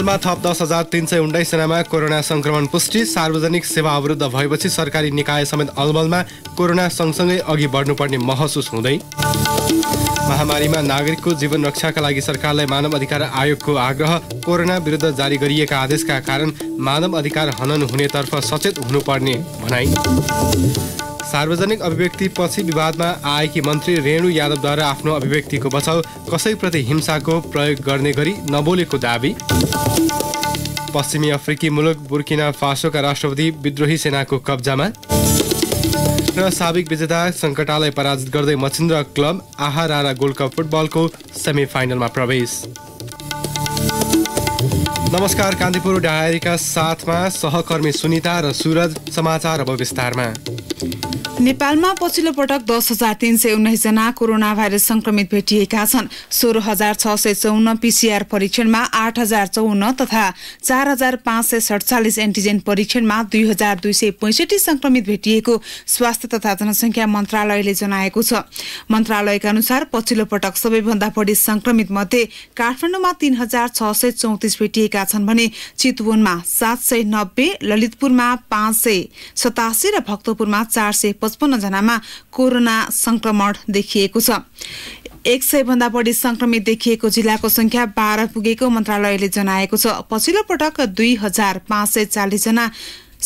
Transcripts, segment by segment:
नेपालमा थप दस हजार तिन सय उन्नाइसजनामा कोरोना संक्रमण पुष्टि सार्वजनिक सेवा अवरुद्ध भएपछि सरकारी निकाय समेत अलमलमा कोरोना सँगसँगै अघि बढ्नुपर्ने महसुस हुँदै महामारीमा नागरिकको जीवन रक्षाका लागि सरकारलाई मानव अधिकार आयोगको आग्रह कोरोना विरुद्ध जारी गरिएका आदेशका कारण मानव अधिकार हनन हुनेतर्फ सचेत हुनुपर्ने भनाइ सार्वजनिक अभिव्यक्ति पछि विवादमा आएकी मन्त्री रेणु यादवद्वारा आफ्नो अभिव्यक्तिको बचाउ कसैप्रति हिंसाको प्रयोग गर्ने गरी नबोलेको दावी पश्चिमी अफ्रिकी मुलुक बुर्किना फासोका राष्ट्रपति विद्रोही सेनाको कब्जामा र साबिक विजेता सङ्कटालाई पराजित गर्दै मचिन्द्र क्लब आहारा गोल्ड कप फुटबलको सेमी फाइनलमा प्रवेश नमस्कार कान्तिपुर डायरीका साथमा सहकर्मी सुनिता र सुरज समाचार अब विस्तारमा नेपालमा पछिल्लो पटक दस हजार तिन सय उन्नाइसजना कोरोना भाइरस संक्रमित भेटिएका छन् सोह्र हजार छ सय चौन्न पिसिआर परीक्षणमा आठ हजार चौन्न तथा चार हजार पाँच सय सडचालिस एन्टिजेन परीक्षणमा दुई हजार दुई सय पैँसठी संक्रमित भेटिएको स्वास्थ्य तथा जनसङ्ख्या मन्त्रालयले जनाएको छ मन्त्रालयका अनुसार पछिल्लो पटक सबैभन्दा बढी संक्रमित मध्ये काठमाडौँमा तीन हजार छ सय चौतिस भेटिएका छन् भने चितवनमा सात सय नब्बे ललितपुरमा पाँच सय सतासी र भक्तपुरमा चार सय पचपन्नजनामा कोरोना संक्रमण देखिएको छ एक सय भन्दा बढी संक्रमित देखिएको जिल्लाको संख्या बाह्र पुगेको मन्त्रालयले जनाएको छ पछिल्लो पटक दुई हजार पाँच सय चालिसजना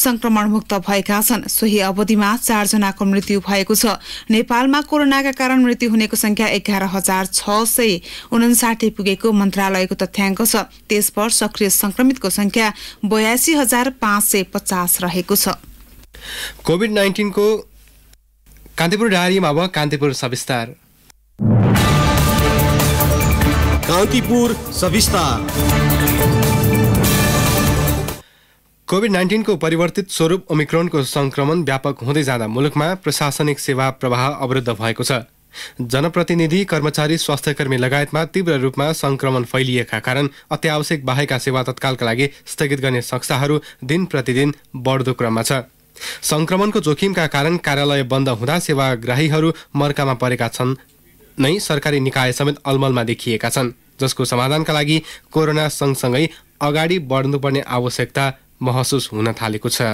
संक्रमणमुक्त भएका छन् सोही अवधिमा चारजनाको मृत्यु भएको छ नेपालमा कोरोनाका कारण मृत्यु हुनेको संख्या एघार हजार छ सय उन्साठी पुगेको मन्त्रालयको तथ्याङ्क छ त्यसपर सक्रिय संक्रमितको संख्या बयासी हजार पाँच सय पचास रहेको छ कोभिड नाइन्टिनको कान्तिपुर डायरीमा अब कान्तिपुर सविस्तार कान्तिपुर सविस्तार कोभिड नाइन्टिनको परिवर्तित स्वरूप ओमिक्रोनको संक्रमण व्यापक हुँदै जाँदा मुलुकमा प्रशासनिक सेवा प्रवाह अवरुद्ध भएको छ जनप्रतिनिधि कर्मचारी स्वास्थ्यकर्मी लगायतमा तीव्र रूपमा संक्रमण फैलिएका कारण अत्यावश्यक बाहेका सेवा तत्कालका लागि स्थगित गर्ने संस्थाहरू दिन प्रतिदिन बढ्दो क्रममा छ संक्रमणको जोखिमका कारण कार्यालय बन्द हुँदा सेवाग्राहीहरू मर्कामा परेका छन् नै सरकारी निकाय समेत अलमलमा देखिएका छन् जसको समाधानका लागि कोरोना सँगसँगै अगाडि बढ्नुपर्ने आवश्यकता महसुस हुन थालेको छ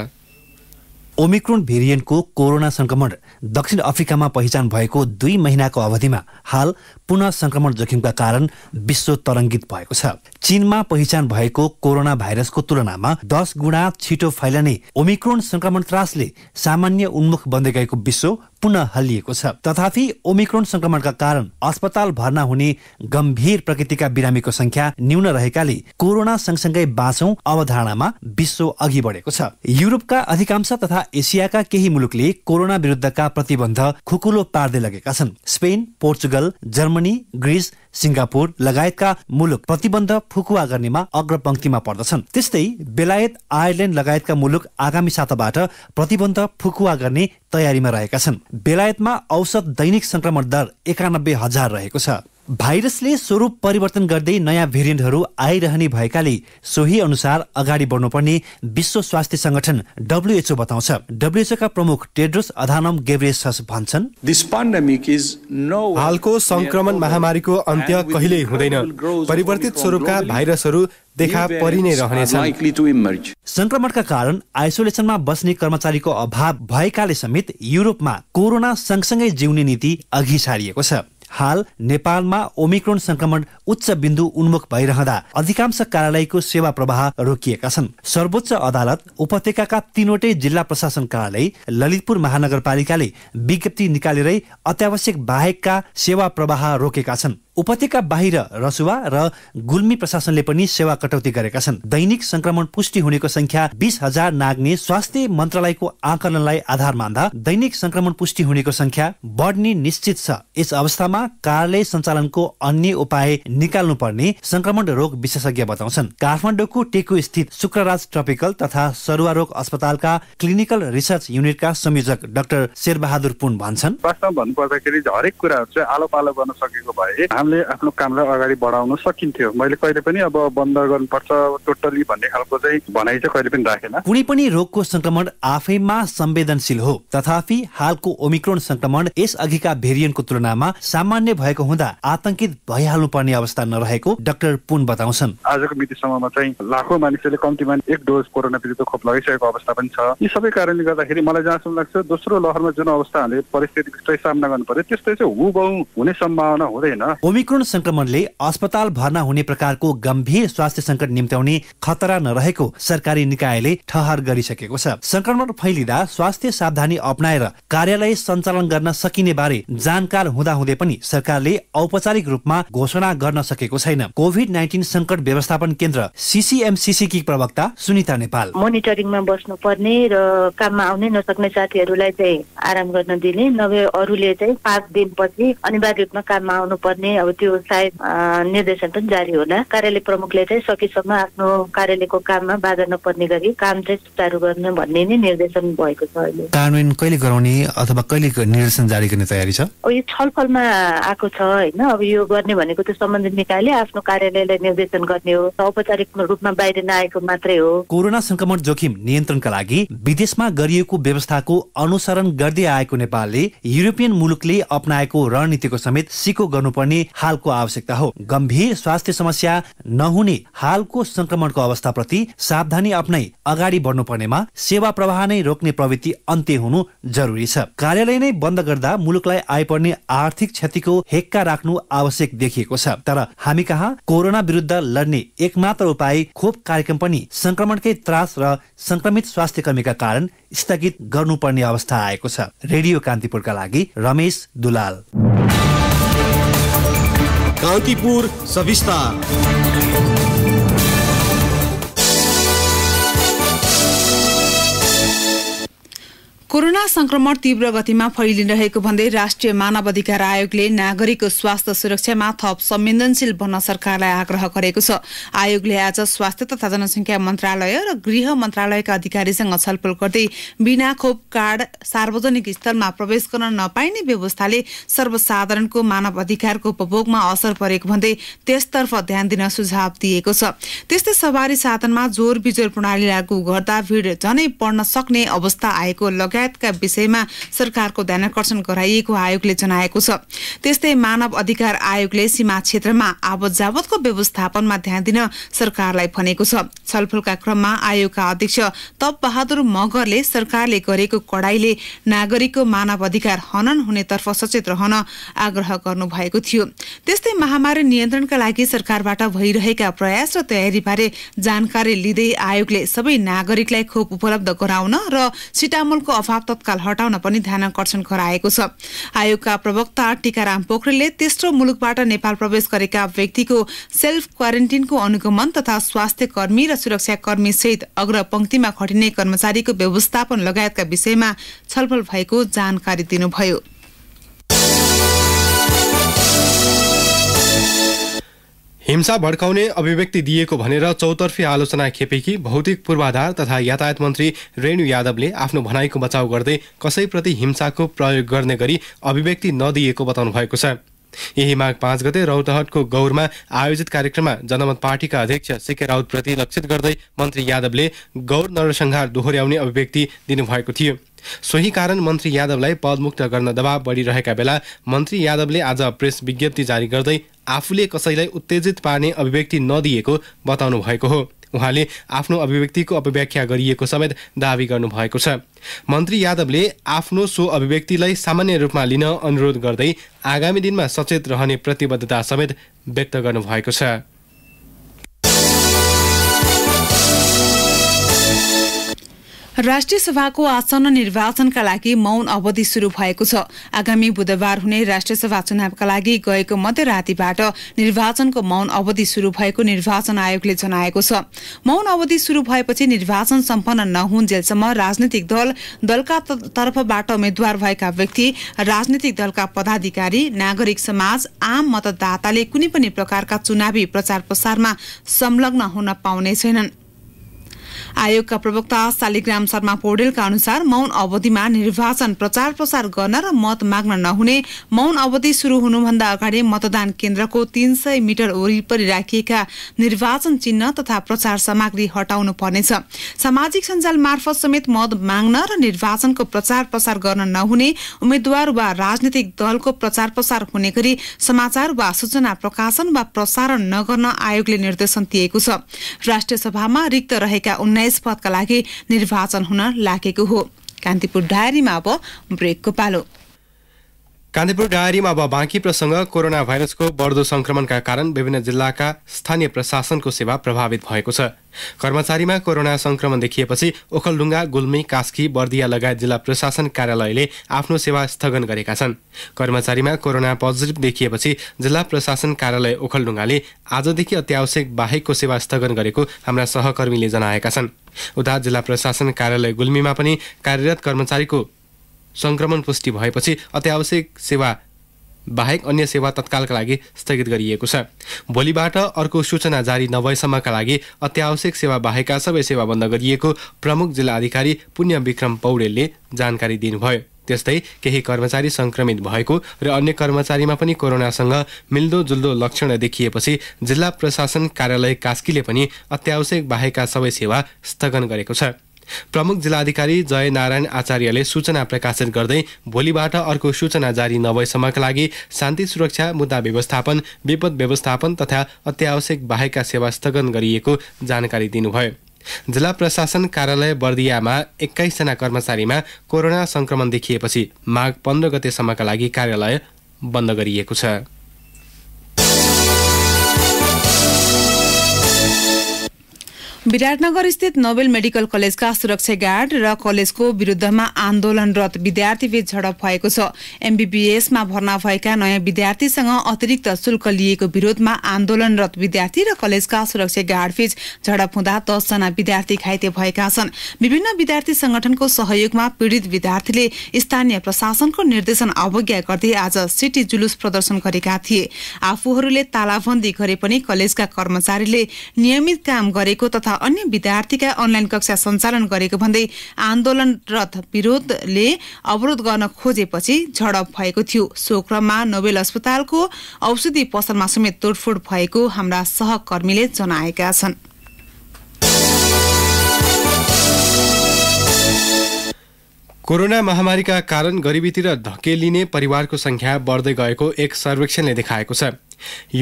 ओमिक्रोन भेरिएन्टको कोरोना संक्रमण दक्षिण अफ्रिकामा पहिचान भएको दुई महिनाको अवधिमा हाल पुनः संक्रमण जोखिमका कारण विश्व तरङ्गित भएको छ चीनमा पहिचान भएको कोरोना भाइरसको तुलनामा दस गुणा छिटो फैलने ओमिक्रोन संक्रमण त्रासले सामान्य उन्मुख बन्दै गएको विश्व पुनः हल्लिएको छ तथापि ओमिक्रोन संक्रमणका कारण अस्पताल भर्ना हुने गम्भीर प्रकृतिका बिरामीको संख्या न्यून रहेकाले कोरोना सँगसँगै बाँचौं अवधारणामा विश्व अघि बढेको छ युरोपका अधिकांश तथा एसियाका केही मुलुकले कोरोना विरुद्धका प्रतिबन्ध खुकुलो पार्दै लगेका छन् Spain Portugal Germany Greece Singapore लगायतका मुलुक प्रतिबन्ध फुकुवा गर्नेमा अग्रपङ्क्तिमा पर्दछन् त्यस्तै बेलायत आयरल्यान्ड लगायतका मुलुक आगामी साताबाट प्रतिबन्ध फुकुवा गर्ने तयारीमा रहेका छन् बेलायतमा औसत दैनिक संक्रमण दर एकानब्बे हजार रहेको छ भाइरसले स्वरूप परिवर्तन गर्दै नयाँ भेरिएन्टहरू आइरहने भएकाले सोही अनुसार अगाडि बढ्नुपर्ने विश्व स्वास्थ्य संगठन डब्लुएचओ बताउँछ डब्लुएचओका प्रमुख टेड्रोस अधानम गेब्रेसस भन्छन् हालको संक्रमण महामारीको अन्त्य कहिल्यै हुँदैन परिवर्तित स्वरूपका भाइरसहरू देखा परि नै संक्रमणका कारण आइसोलेसनमा बस्ने कर्मचारीको अभाव भएकाले समेत युरोपमा कोरोना सँगसँगै जिउने नीति अघि सारिएको छ हाल नेपालमा ओमिक्रोन संक्रमण उच्च बिन्दु उन्मुख भइरहँदा अधिकांश कार्यालयको सेवा प्रवाह रोकिएका छन् सर्वोच्च अदालत उपत्यकाका तीनवटै जिल्ला प्रशासन कार्यालय ललितपुर महानगरपालिकाले विज्ञप्ति निकालेरै अत्यावश्यक बाहेकका सेवा प्रवाह रोकेका छन् उपत्यका बाहिर रसुवा र गुल्मी प्रशासनले पनि सेवा कटौती गरेका छन् दैनिक संक्रमण पुष्टि हुनेको संख्या बिस हजार नाग्ने स्वास्थ्य मन्त्रालयको आकलनलाई आधार मान्दा दैनिक संक्रमण पुष्टि हुनेको संख्या बढ्ने निश्चित छ यस अवस्थामा कार्यालय सञ्चालनको अन्य उपाय निकाल्नु पर्ने संक्रमण रोग विशेषज्ञ बताउँछन् काठमाडौँको टेकु स्थित शुक्रराज ट्रपिकल तथा सरुवा रोग अस्पतालका क्लिनिकल रिसर्च युनिटका संयोजक डाक्टर शेरबहादुर पुन भन्छन् वास्तवमा भन्नुपर्दाखेरि हरेक कुराहरू चाहिँ आलो गर्न सकेको भए कामले आफ्नो कामलाई अगाडि बढाउन सकिन्थ्यो मैले कहिले पनि अब बन्द गर्नुपर्छ टोटली भन्ने खालको चाहिँ भनाइ चाहिँ कहिले पनि राखेन कुनै पनि रोगको संक्रमण आफैमा संवेदनशील हो तथापि हालको ओमिक्रोन संक्रमण यस अघिका भेरिएन्टको तुलनामा सामान्य भएको हुँदा आतंकित भइहाल्नु पर्ने अवस्था नरहेको डाक्टर पुन बताउँछन् आजको मितिसम्ममा चाहिँ लाखौँ मानिसहरूले कम्तीमा एक डोज कोरोना विरुद्ध खोप लगाइसकेको अवस्था पनि छ यी सबै कारणले गर्दाखेरि मलाई जहाँसम्म लाग्छ दोस्रो लहरमा जुन अवस्था हामीले परिस्थिति सामना गर्नु पर्यो त्यस्तै चाहिँ हुने सम्भावना हुँदैन ओमिक्रोन संक्रमणले अस्पताल भर्ना हुने प्रकारको गम्भीर स्वास्थ्य संकट निम्त्याउने खतरा नरहेको सरकारी निकायले ठहर गरिसकेको छ संक्रमण फैलिँदा स्वास्थ्य सावधानी अप्नाएर कार्यालय सञ्चालन गर्न सकिने बारे जानकार हुँदाहुँदै पनि सरकारले औपचारिक रूपमा घोषणा गर्न सकेको छैन कोभिड नाइन्टिन संकट व्यवस्थापन केन्द्र सिसिएमसिसी प्रवक्ता सुनिता नेपाल मोनिटरिङमा बस्नुपर्ने र काममा आउनै नसक्ने साथीहरूलाई चाहिँ आराम गर्न दिने नभए अरूले चाहिँ पाँच दिनपछि अनिवार्य रूपमा काममा आउनुपर्ने अब त्यो सायद निर्देशन पनि जारी होला कार्यालय प्रमुखले चाहिँ सकेसम्म आफ्नो कार्यालयको काममा बाधा नपर्ने गरी काम चाहिँ सुचारू गर्न भन्ने नै निर्देशन भएको छ अहिले कार्यान्वयन कहिले गराउने अथवा कहिले निर्देशन जारी गर्ने तयारी छ अब यो छलफलमा आएको छ होइन अब यो गर्ने भनेको त्यो सम्बन्धित निकायले आफ्नो कार्यालयलाई निर्देशन गर्ने हो औपचारिक रूपमा बाहिर नआएको मात्रै हो कोरोना संक्रमण जोखिम नियन्त्रणका लागि विदेशमा गरिएको व्यवस्थाको अनुसरण गर्दै आएको नेपालले युरोपियन मुलुकले अप्नाएको रणनीतिको समेत सिको गर्नुपर्ने हालको आवश्यकता हो गम्भीर स्वास्थ्य समस्या नहुने हालको संक्रमणको अवस्था प्रति सावधानी अप्नाई अगाडि बढ्नु पर्नेमा सेवा प्रवाह नै रोक्ने प्रवृत्ति अन्त्य हुनु जरुरी छ कार्यालय नै बन्द गर्दा मुलुकलाई आइपर्ने आर्थिक क्षतिको हेक्का राख्नु आवश्यक देखिएको छ तर हामी कहाँ कोरोना विरुद्ध लड्ने एकमात्र उपाय खोप कार्यक्रम पनि संक्रमणकै त्रास र संक्रमित स्वास्थ्य कर्मीका कारण स्थगित गर्नुपर्ने अवस्था आएको छ रेडियो कान्तिपुरका लागि रमेश दुलाल कांतिपुर सविस्तार कोरोना संक्रमण तीव्र गतिमा फैलिरहेको भन्दै राष्ट्रिय मानव अधिकार आयोगले नागरिकको स्वास्थ्य सुरक्षामा थप संवेदनशील बन्न सरकारलाई आग्रह गरेको छ आयोगले आज स्वास्थ्य तथा जनसङ्ख्या मन्त्रालय र गृह मन्त्रालयका अधिकारीसँग छलफल गर्दै बिना खोप कार्ड सार्वजनिक स्थलमा प्रवेश गर्न नपाइने व्यवस्थाले सर्वसाधारणको मानव अधिकारको उपभोगमा असर परेको भन्दै त्यसतर्फ ध्यान दिन सुझाव दिएको छ त्यस्तै सवारी साधनमा जोर बिजोर प्रणाली लागू गर्दा भिड झनै पढ्न सक्ने अवस्था आएको लगाए लगायतका विषयमा सरकारको ध्यानकर्षण गराइएको आयोगले जनाएको छ त्यस्तै मानव अधिकार आयोगले सीमा क्षेत्रमा आवत जावतको व्यवस्थापनमा ध्यान दिन सरकारलाई भनेको छ छलफलका क्रममा आयोगका अध्यक्ष तप बहादुर मगरले सरकारले गरेको कडाईले नागरिकको मानव अधिकार हनन हुनेतर्फ सचेत रहन आग्रह गर्नु भएको थियो त्यस्तै महामारी नियन्त्रणका लागि सरकारबाट भइरहेका प्रयास र तयारीबारे जानकारी लिँदै आयोगले सबै नागरिकलाई खोप उपलब्ध गराउन र सिटामोलको अभाव तत्काल हटाउन पनि ध्यानकर्षण गराएको छ आयोगका प्रवक्ता टीकाराम पोखरेलले तेस्रो मुलुकबाट नेपाल प्रवेश गरेका व्यक्तिको सेल्फ क्वारेन्टिनको अनुगमन तथा स्वास्थ्य कर्मी र सुरक्षाकर्मी सहित अग्र पंक्तिमा खटिने कर्मचारीको व्यवस्थापन लगायतका विषयमा छलफल भएको जानकारी दिनुभयो हिंसा भड्काउने अभिव्यक्ति दिएको भनेर चौतर्फी आलोचना खेपेकी भौतिक पूर्वाधार तथा यातायात मन्त्री रेणु यादवले आफ्नो भनाइको बचाउ गर्दै कसैप्रति हिंसाको प्रयोग गर्ने गरी अभिव्यक्ति नदिएको बताउनु भएको छ यही माघ पाँच गते रौतहटको गौरमा आयोजित कार्यक्रममा जनमत पार्टीका अध्यक्ष सिके राउतप्रति लक्षित गर्दै मन्त्री यादवले गौर नरसंहार दोहोर्याउने अभिव्यक्ति दिनुभएको थियो सोही कारण मन्त्री यादवलाई पदमुक्त गर्न दबाव बढिरहेका बेला मन्त्री यादवले आज प्रेस विज्ञप्ति जारी गर्दै आफूले कसैलाई उत्तेजित पार्ने अभिव्यक्ति नदिएको बताउनु भएको हो उहाँले आफ्नो अभिव्यक्तिको अपव्याख्या गरिएको समेत दावी गर्नुभएको छ मन्त्री यादवले आफ्नो सो अभिव्यक्तिलाई सामान्य रूपमा लिन अनुरोध गर्दै आगामी दिनमा सचेत रहने प्रतिबद्धता समेत व्यक्त गर्नुभएको छ राष्ट्रिय सभाको आसन्न निर्वाचनका लागि मौन अवधि सुरु भएको छ आगामी बुधबार हुने राष्ट्रिय सभा चुनावका लागि गएको मध्यरातीबाट निर्वाचनको मौन अवधि सुरु भएको निर्वाचन आयोगले जनाएको छ मौन अवधि सुरु भएपछि निर्वाचन सम्पन्न नहुन्जेलसम्म राजनैतिक दल दलका तर्फबाट उम्मेद्वार भएका व्यक्ति राजनैतिक दलका पदाधिकारी नागरिक समाज आम मतदाताले कुनै पनि प्रकारका चुनावी प्रचार प्रसारमा संलग्न हुन पाउने छैनन् आयोगका प्रवक्ता शालिग्राम शर्मा पौडेलका अनुसार मौन अवधिमा निर्वाचन प्रचार प्रसार गर्न र मत माग्न नहुने मौन अवधि शुरू हुनुभन्दा अगाडि मतदान केन्द्रको तीन सय मिटर वरिपरि राखिएका निर्वाचन चिन्ह तथा प्रचार सामग्री हटाउनु पर्नेछ सामाजिक सञ्जाल मार्फत समेत मत माग्न र निर्वाचनको प्रचार प्रसार गर्न नहुने उम्मेद्वार वा राजनीतिक दलको प्रचार प्रसार हुने गरी समाचार वा सूचना प्रकाशन वा प्रसारण नगर्न आयोगले निर्देशन दिएको छ राष्ट्रिय सभामा रिक्त रहेका उन्नाइस यस पदका लागि निर्वाचन हुन लागेको हो कान्तिपुर डायरीमा अब ब्रेकको पालो कान्तिपुर डायरीमा अब बाँकी प्रसङ्ग कोरोना भाइरसको बढ्दो संक्रमणका कारण विभिन्न जिल्लाका स्थानीय प्रशासनको सेवा प्रभावित भएको छ कर्मचारीमा कोरोना संक्रमण देखिएपछि ओखलढुङ्गा गुल्मी कास्की बर्दिया लगायत जिल्ला प्रशासन कार्यालयले आफ्नो सेवा स्थगन गरेका छन् कर्मचारीमा कोरोना पोजिटिभ देखिएपछि जिल्ला प्रशासन कार्यालय ओखलढुङ्गाले आजदेखि अत्यावश्यक बाहेकको सेवा स्थगन गरेको हाम्रा सहकर्मीले जनाएका छन् उता जिल्ला प्रशासन कार्यालय गुल्मीमा पनि कार्यरत कर्मचारीको सङ्क्रमण पुष्टि भएपछि अत्यावश्यक सेवा बाहेक अन्य सेवा तत्कालका लागि स्थगित गरिएको छ भोलिबाट अर्को सूचना जारी नभएसम्मका लागि अत्यावश्यक सेवा बाहेकका सबै सेवा बन्द गरिएको प्रमुख जिल्ला अधिकारी पुण्य विक्रम पौडेलले जानकारी दिनुभयो त्यस्तै केही कर्मचारी सङ्क्रमित भएको र अन्य कर्मचारीमा पनि कोरोनासँग मिल्दोजुल्दो लक्षण देखिएपछि जिल्ला प्रशासन कार्यालय कास्कीले पनि अत्यावश्यक बाहेकका सबै सेवा स्थगन गरेको छ प्रमुख जिल्लाधिकारी जय नारायण आचार्यले सूचना प्रकाशित गर्दै भोलिबाट अर्को सूचना जारी नभएसम्मका लागि शान्ति सुरक्षा मुद्दा व्यवस्थापन विपद व्यवस्थापन तथा अत्यावश्यक बाहेकका सेवा स्थगन गरिएको जानकारी दिनुभयो जिल्ला प्रशासन कार्यालय बर्दियामा एक्काइसजना कर्मचारीमा कोरोना सङ्क्रमण देखिएपछि माघ पन्ध्र गतेसम्मका लागि कार्यालय बन्द गरिएको छ विराटनगर स्थित नोबेल मेडिकल कलेजका सुरक्षा गार्ड र कलेजको विरुद्धमा आन्दोलनरत विद्यार्थीबीच झडप भएको छ एमबीबीएसमा भर्ना भएका नयाँ विद्यार्थीसँग अतिरिक्त शुल्क लिएको विरोधमा आन्दोलनरत विद्यार्थी र कलेजका सुरक्षा गार्डबीच झडप हुँदा दसजना विद्यार्थी घाइते भएका छन् विभिन्न विद्यार्थी संगठनको सहयोगमा पीड़ित विद्यार्थीले स्थानीय प्रशासनको निर्देशन अवज्ञा गर्दै आज सिटी जुलुस प्रदर्शन गरेका थिए आफूहरूले तालाबन्दी गरे पनि कलेजका कर्मचारीले नियमित काम गरेको तथा अन्य विद्यार्थीका अनलाइन कक्षा सञ्चालन गरेको भन्दै आन्दोलनरत विरोधले अवरोध गर्न खोजेपछि झडप भएको थियो सो क्रममा नोबेल अस्पतालको औषधि पसलमा समेत तोडफोड भएको हाम्रा सहकर्मीले जनाएका छन् कोरोना महामारीका कारण गरिबीतिर धकेलिने परिवारको संख्या बढ्दै गएको एक सर्वेक्षणले देखाएको छ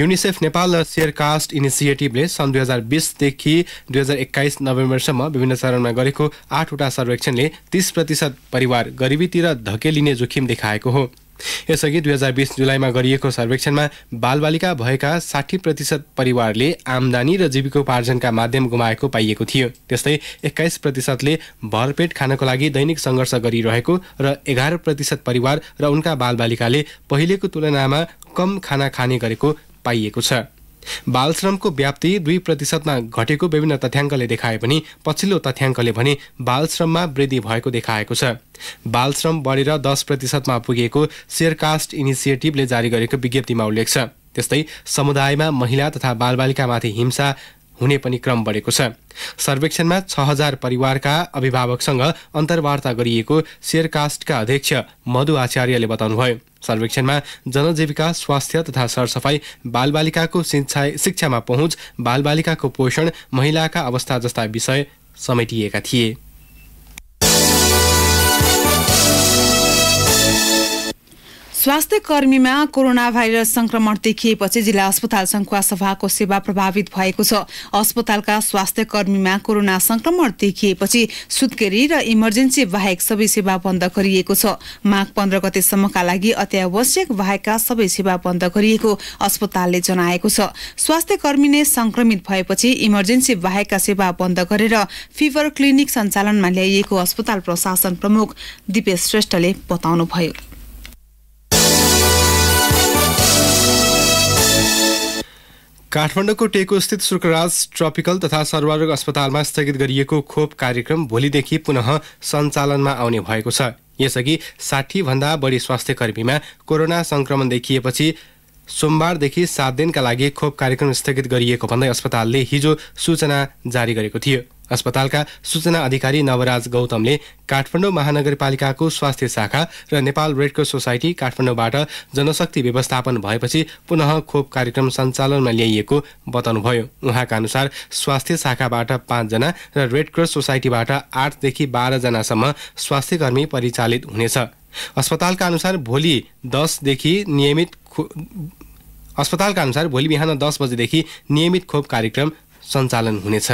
युनिसेफ नेपाल र सेयरकास्ट इनिसिएटिभले सन् दुई हजार बिसदेखि दुई हजार एक्काइस नोभेम्बरसम्म विभिन्न चरणमा गरेको आठवटा सर्वेक्षणले तिस प्रतिशत परिवार गरिबीतिर धकेलिने जोखिम देखाएको हो यसअघि दुई हजार बिस जुलाईमा गरिएको सर्वेक्षणमा बालबालिका भएका साठी प्रतिशत परिवारले आमदानी र जीविकोपार्जनका माध्यम गुमाएको पाइएको थियो त्यस्तै एक्काइस प्रतिशतले भरपेट खानको लागि दैनिक सङ्घर्ष गरिरहेको र एघार प्रतिशत परिवार र उनका बालबालिकाले पहिलेको तुलनामा कम खाना खाने गरेको पाइएको छ बालश्रमको व्याप्ति दुई प्रतिशतमा घटेको विभिन्न तथ्याङ्कले देखाए पनि पछिल्लो तथ्याङ्कले भने बालश्रममा वृद्धि भएको देखाएको छ बालश्रम बढेर दस प्रतिशतमा पुगेको सेयरकास्ट इनिसिएटिभले जारी गरेको विज्ञप्तिमा उल्लेख छ त्यस्तै समुदायमा महिला तथा बालबालिकामाथि हिंसा हुने पनि क्रम बढेको छ सर्वेक्षणमा छ हजार परिवारका अभिभावकसँग अन्तर्वार्ता गरिएको सेयरकास्टका अध्यक्ष मधु आचार्यले बताउनुभयो सर्वेक्षणमा जनजीविका स्वास्थ्य तथा सरसफाई बालबालिकाको शिक्षामा पहुँच बालबालिकाको पोषण महिलाका अवस्था जस्ता विषय समेटिएका थिए स्वास्थ्य कर्मीमा कोरोना भाइरस संक्रमण देखिएपछि जिल्ला अस्पताल संघुवा सभाको सेवा प्रभावित भएको छ अस्पतालका स्वास्थ्य कर्मीमा कोरोना संक्रमण देखिएपछि सुत्केरी र इमर्जेन्सी बाहेक सबै सेवा बन्द गरिएको छ माघ पन्ध्र गतेसम्मका लागि अत्यावश्यक बाहेकका सबै सेवा बन्द गरिएको अस्पतालले जनाएको छ स्वास्थ्य कर्मी नै संक्रमित भएपछि इमर्जेन्सी बाहेकका सेवा बन्द गरेर फिभर क्लिनिक सञ्चालनमा ल्याइएको अस्पताल प्रशासन प्रमुख दिपेश श्रेष्ठले बताउनुभयो काठमाडौँको टेकुस्थित शुक्रराज ट्रपिकल तथा सर्वारोग अस्पतालमा स्थगित गरिएको खोप कार्यक्रम भोलिदेखि पुनः सञ्चालनमा आउने भएको छ यसअघि साठीभन्दा बढी स्वास्थ्य कर्मीमा कोरोना संक्रमण देखिएपछि सोमबारदेखि सात दिनका लागि खोप कार्यक्रम स्थगित गरिएको भन्दै अस्पतालले हिजो सूचना जारी गरेको थियो अस्पतालका सूचना अधिकारी नवराज गौतमले काठमाडौँ महानगरपालिकाको स्वास्थ्य शाखा र नेपाल रेडक्रस सोसाइटी काठमाडौँबाट जनशक्ति व्यवस्थापन भएपछि पुनः खोप कार्यक्रम सञ्चालनमा ल्याइएको बताउनुभयो उहाँका अनुसार स्वास्थ्य शाखाबाट पाँचजना र रेडक्रस सोसाइटीबाट आठदेखि बाह्रजनासम्म स्वास्थ्यकर्मी परिचालित हुनेछ अस्पतालका अनुसार भोलि दसदेखि नियमित अस्पतालका अनुसार भोलि बिहान दस बजेदेखि नियमित खोप कार्यक्रम सञ्चालन हुनेछ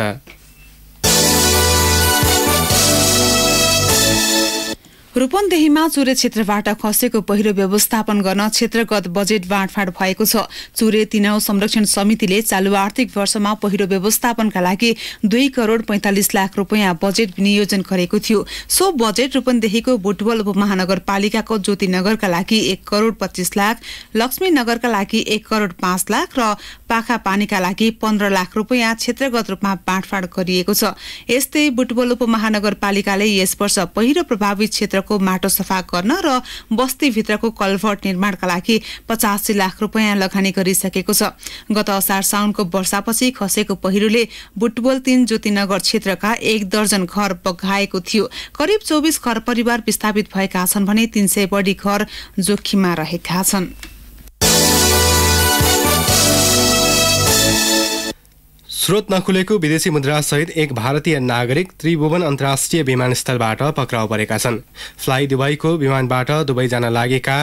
रूपन्देहीमा चुरे क्षेत्रबाट खसेको पहिरो व्यवस्थापन गर्न क्षेत्रगत बजेट बाँडफाँड भएको छ चुरे तिनाउ संरक्षण समितिले चालु आर्थिक वर्षमा पहिरो व्यवस्थापनका लागि दुई करोड पैंतालिस लाख रुपियाँ बजेट विनियोजन गरेको थियो सो बजेट रूपन्देहीको बुटवल उपमहानगरपालिकाको ज्योति नगरका लागि एक करोड पच्चिस लाख लक्ष्मी नगरका लागि एक करोड पाँच लाख र पाखा पानीका लागि पन्ध्र लाख रुपियाँ क्षेत्रगत रूपमा बाँडफाँड गरिएको छ यस्तै बुटवल उपमहानगरपालिकाले यस वर्ष पहिरो प्रभावित क्षेत्र भित्रको माटो सफा गर्न र बस्तीभित्रको कलभर्ट निर्माणका लागि पचासी लाख रुपियाँ लगानी गरिसकेको छ गत असार साउनको वर्षापछि खसेको पहिरोले बुटबोल तीन ज्योतिनगर क्षेत्रका एक दर्जन घर बगाएको थियो करिब चौबिस घर परिवार विस्थापित भएका छन् भने तीन सय बढी घर जोखिममा रहेका छन् स्रोत नखुलेको विदेशी मुद्रासहित एक भारतीय नागरिक त्रिभुवन अन्तर्राष्ट्रिय विमानस्थलबाट पक्राउ परेका छन् फ्लाइ दुबईको विमानबाट दुबई जान लागेका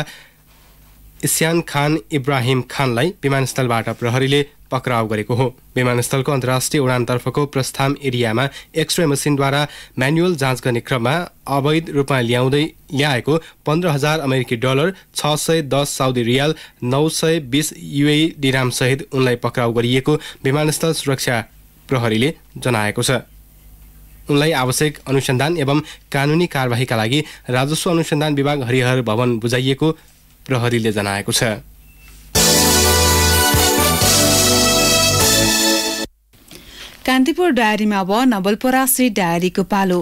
इस्यान खान इब्राहिम खानलाई विमानस्थलबाट प्रहरीले पक्राउ गरेको हो विमानस्थलको अन्तर्राष्ट्रिय उडानतर्फको प्रस्थान एरियामा एक्सरे मसिनद्वारा म्यानुअल जाँच गर्ने क्रममा अवैध रूपमा ल्याउँदै ल्याएको पन्ध्र हजार अमेरिकी डलर छ सय दस साउदी रियाल नौ सय बिस युए डिरामसहित उनलाई पक्राउ गरिएको विमानस्थल सुरक्षा प्रहरीले जनाएको छ उनलाई आवश्यक अनुसन्धान एवं कानुनी कारवाहीका लागि राजस्व अनुसन्धान विभाग हरिहर भवन बुझाइएको प्रहरीले जनाएको छ कान्तिपुर डायरीमा अब नवलपरासी डायरीको पालो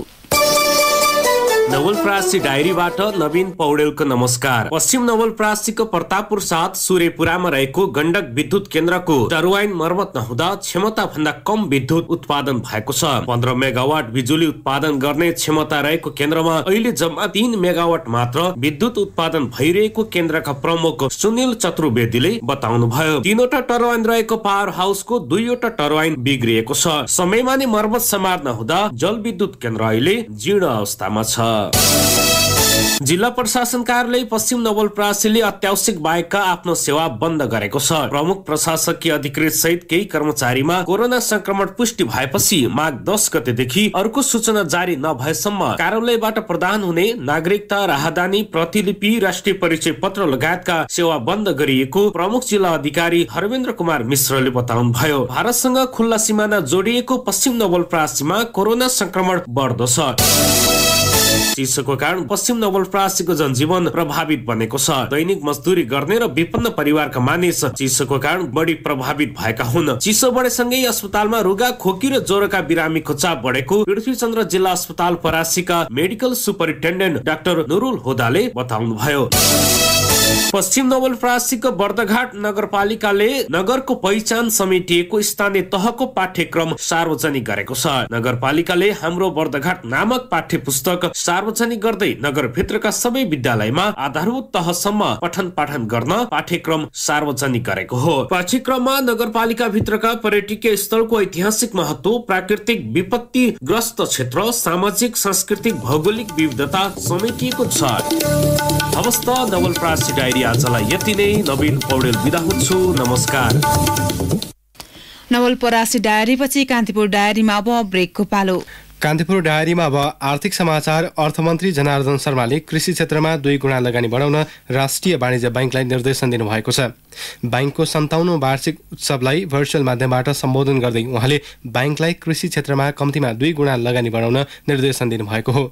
नवलप्रासी डायरीबाट नवीन पौडेलको नमस्कार पश्चिम नवलप्रासीको प्रतापपुर साथ सूर्यपुरामा रहेको गण्डक विद्युत केन्द्रको टर्वाइन मर्मत नहुँदा क्षमता भन्दा कम विद्युत उत्पादन भएको छ पन्ध्र मेगावाट बिजुली उत्पादन गर्ने क्षमता रहेको केन्द्रमा अहिले जम्मा तीन मेगावाट मात्र विद्युत उत्पादन भइरहेको केन्द्रका प्रमुख सुनिल चतुर्वेदीले भयो तिनवटा टर्वाइन रहेको पावर हाउसको दुईवटा टर्वाइन बिग्रिएको छ समयमा नै मर्मत समार्न हुँदा जल विद्युत केन्द्र अहिले जीर्ण अवस्थामा छ जिल्ला प्रशासन कार्यालय पश्चिम नवलप्रासीले अत्यावश्यक बाहेकका आफ्नो सेवा बन्द गरेको छ प्रमुख प्रशासकीय अधिकृत सहित केही कर्मचारीमा कोरोना संक्रमण पुष्टि भएपछि माघ दस गतेदेखि अर्को सूचना जारी नभएसम्म कार्यालयबाट प्रदान हुने नागरिकता राहदानी प्रतिलिपि राष्ट्रिय परिचय पत्र लगायतका सेवा बन्द गरिएको प्रमुख जिल्ला अधिकारी हरेन्द्र कुमार मिश्रले बताउनुभयो भारतसँग खुल्ला सिमाना जोडिएको पश्चिम नवलप्रासीमा कोरोना संक्रमण छ शीर्षकको कारण पश्चिम नवलपरासीको जनजीवन प्रभावित बनेको छ दैनिक मजदुरी गर्ने र विपन्न परिवारका मानिस चिसोको कारण बढी प्रभावित भएका हुन् चिसो बढेसँगै अस्पतालमा रुगा खोकी र ज्वरोका बिरामीको चाप बढेको पृथ्वी चन्द्र जिल्ला अस्पताल परासीका मेडिकल सुपरिन्टेन्डेन्ट डाक्टर नुरुल होदाले बताउनुभयो पश्चिम नवलपरासीको बर्दघाट नगरपालिकाले नगरको पहिचान समेटिएको स्थानीय तहको पाठ्यक्रम सार्वजनिक गरेको छ नगरपालिकाले हाम्रो बर्दघाट नामक पाठ्य पुस्तक सार्वजनिक गर्दै नगरभित्रका सबै विद्यालयमा आधारभूत तहसम्म पठन पाठन गर्न पाठ्यक्रम सार्वजनिक गरेको हो पाठ्यक्रममा नगरपालिका भित्रका पर्यटकीय स्थलको ऐतिहासिक महत्व प्राकृतिक विपत्ति ग्रस्त क्षेत्र सामाजिक सांस्कृतिक भौगोलिक विविधता समेटिएको छ अवस्था नवलपरासी डायरी आजलाई यति नै नवीन पौडेल बिदा हुन्छु नमस्कार नवलपरासी पछि कान्तिपुर डायरीमा अब ब्रेकको पालो कान्तिपुर डायरीमा अब आर्थिक समाचार अर्थमन्त्री जनार्दन शर्माले कृषि क्षेत्रमा दुई गुणा लगानी बढाउन राष्ट्रिय वाणिज्य ब्याङ्कलाई निर्देशन दिनुभएको छ ब्याङ्कको सन्ताउन्नौ वार्षिक उत्सवलाई भर्चुअल माध्यमबाट सम्बोधन गर्दै उहाँले ब्याङ्कलाई कृषि क्षेत्रमा कम्तीमा दुई गुणा लगानी बढाउन निर्देशन दिनुभएको हो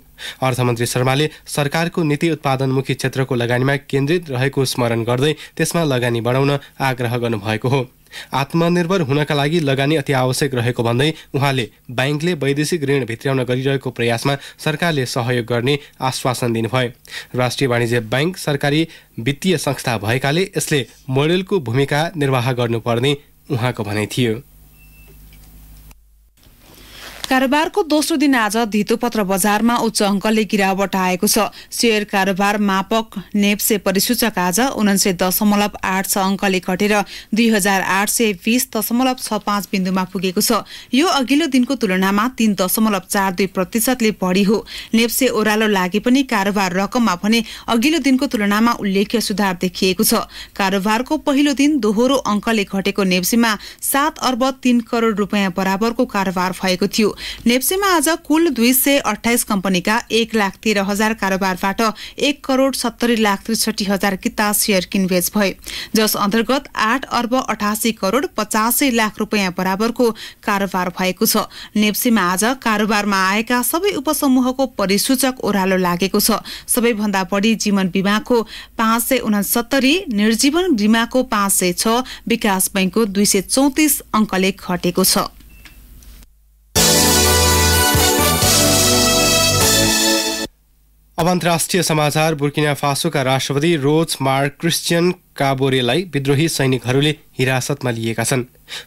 अर्थमन्त्री शर्माले सरकारको नीति उत्पादनमुखी क्षेत्रको लगानीमा केन्द्रित रहेको स्मरण गर्दै त्यसमा लगानी बढाउन आग्रह गर्नुभएको हो आत्मनिर्भर हुनका लागि लगानी अति आवश्यक रहेको भन्दै उहाँले ब्याङ्कले वैदेशिक ऋण भित्राउन गरिरहेको प्रयासमा सरकारले सहयोग गर्ने आश्वासन दिनुभयो राष्ट्रिय वाणिज्य ब्याङ्क सरकारी वित्तीय संस्था भएकाले यसले मोडेलको भूमिका निर्वाह गर्नुपर्ने उहाँको भनाइ थियो कारोबारको दोस्रो दिन आज धितोपत्र बजारमा उच्च अङ्कले गिरावट आएको छ सेयर कारोबार मापक नेप्से परिसूचक आज उनान्सय दशमलव आठ छ अङ्कले घटेर दुई हजार आठ सय बिस दशमलव छ पाँच बिन्दुमा पुगेको छ यो अघिल्लो दिनको तुलनामा तीन दशमलव चार दुई प्रतिशतले बढी हो नेप्से ओह्रालो लागे पनि कारोबार रकममा भने अघिल्लो दिनको तुलनामा उल्लेख्य सुधार देखिएको छ कारोबारको पहिलो दिन दोहोरो अङ्कले घटेको नेप्सेमा सात अर्ब तीन करोड रुपियाँ बराबरको कारोबार भएको थियो नेप्सेमा आज कुल दुई सय अठाइस कम्पनीका एक लाख तेह्र हजार कारोबारबाट एक करोड सत्तरी लाख त्रिसठी हजार किता सेयर किनबेच भए जस अन्तर्गत आठ अर्ब अठासी करोड पचासी लाख रुपियाँ बराबरको कारोबार भएको छ नेप्सेमा आज कारोबारमा आएका सबै उपसमूहको परिसूचक ओह्रालो लागेको छ सबैभन्दा बढी जीवन बिमाको पाँच सय उनसत्तरी निर्जीवन बिमाको पाँच सय छ विकास बैङ्कको दुई सय चौतिस अङ्कले घटेको छ अब अन्तर्राष्ट्रिय समाचार बुर्किना फासोका राष्ट्रपति रोज मार्क क्रिस्चियन काबोरेलाई विद्रोही सैनिकहरूले हिरासतमा लिएका छन्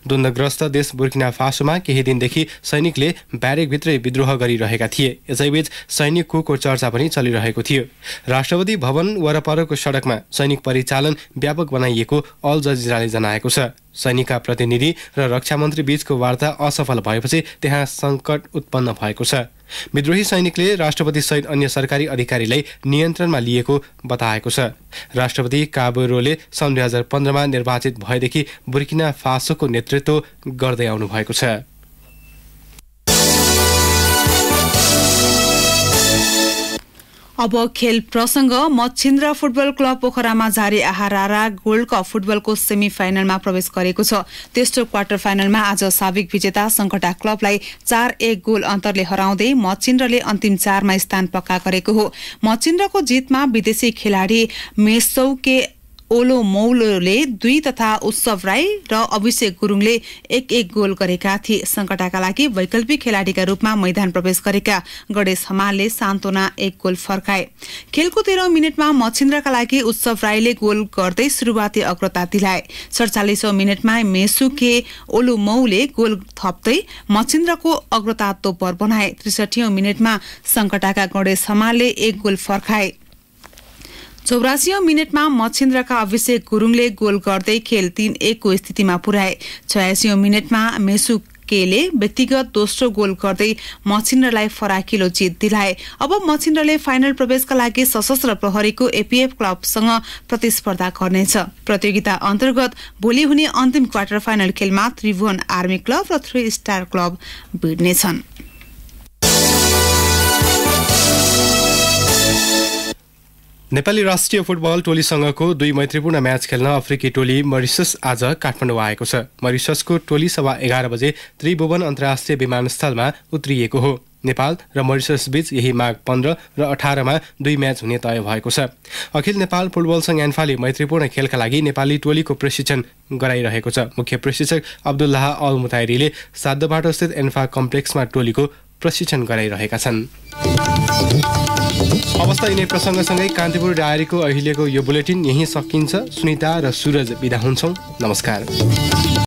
द्वन्द्वग्रस्त देश बुर्किना फासोमा केही दिनदेखि सैनिकले ब्यारेकभित्रै विद्रोह गरिरहेका थिए यसैबीच सैनिक कुको चर्चा पनि चलिरहेको थियो राष्ट्रपति भवन वरपरको सडकमा सैनिक परिचालन व्यापक बनाइएको अल जजिराले जनाएको छ सैनिकका प्रतिनिधि र रक्षा मन्त्री बीचको वार्ता असफल भएपछि त्यहाँ सङ्कट उत्पन्न भएको छ विद्रोही सैनिकले राष्ट्रपति सहित अन्य सरकारी अधिकारीलाई नियन्त्रणमा लिएको बताएको छ राष्ट्रपति काबोरोले सन् दुई हजार पन्ध्रमा निर्वाचित भएदेखि बुर्किना फासोको नेतृत्व गर्दै आउनुभएको छ अब खेल प्रसङ्ग मच्छिन्द्र फुटबल क्लब पोखरामा जारी आहारा गोल्ड कप फुटबलको सेमी फाइनलमा प्रवेश गरेको छ तेस्रो क्वार्टर फाइनलमा आज साविक विजेता सङ्कटा क्लबलाई चार एक गोल अन्तरले हराउँदै मच्छिन्द्रले अन्तिम चारमा स्थान पक्का गरेको हो मच्छिन्द्रको जितमा विदेशी खेलाडी मेसौके ओलो मौलोले दुई तथा उत्सव राई र अभिषेक गुरुङले एक एक गोल गरेका थिए सङ्कटाका लागि वैकल्पिक खेलाडीका रूपमा मैदान प्रवेश गरेका गणेश हमालले सान्त्वना एक गोल फर्काए खेलको तेह्रौँ मिनटमा मच्छिन्द्रका लागि उत्सव राईले गोल गर्दै सुरुवाती अग्रता दिलाए सडचालिसौँ मिनटमा मेसुके ओलो मौले गोल थप्दै मच्छिन्द्रको अग्रता तोपर बनाए त्रिसठीौं मिनटमा सङ्कटाका गणेश हमालले एक गोल फर्काए चौरासी मिनटमा मच्छेन्द्रका अभिषेक गुरुङले गोल गर्दै खेल तीन एकको स्थितिमा पुर्याए छयासी मिनटमा मेसु केले व्यक्तिगत दोस्रो गोल गर्दै मछिन्द्रलाई फराकिलो जित दिलाए अब मछिन्द्रले फाइनल प्रवेशका लागि सशस्त्र प्रहरीको एपिएफ क्लबसँग प्रतिस्पर्धा गर्नेछ प्रतियोगिता अन्तर्गत भोलि हुने अन्तिम क्वार्टर फाइनल खेलमा त्रिभुवन आर्मी क्लब र थ्री स्टार क्लब भिड्नेछन् नेपाली राष्ट्रिय फुटबल टोलीसँगको दुई मैत्रीपूर्ण म्याच खेल्न अफ्रिकी टोली मरिसस आज काठमाडौँ आएको छ मरिससको टोली सभा एघार बजे त्रिभुवन अन्तर्राष्ट्रिय विमानस्थलमा उत्रिएको हो नेपाल र बीच यही माघ पन्ध्र र अठारमा दुई म्याच हुने तय भएको छ अखिल नेपाल फुटबल सङ्घ एन्फाले मैत्रीपूर्ण खेलका लागि नेपाली टोलीको प्रशिक्षण गराइरहेको छ मुख्य प्रशिक्षक अब्दुल्लाह अल मुताइरीले स्थित एन्फा कम्प्लेक्समा टोलीको प्रशिक्षण गराइरहेका छन् अवस्था यिनै प्रसङ्गसँगै कान्तिपुर डायरीको अहिलेको यो बुलेटिन यहीँ सकिन्छ सुनिता र सुरज बिदा हुन्छौँ नमस्कार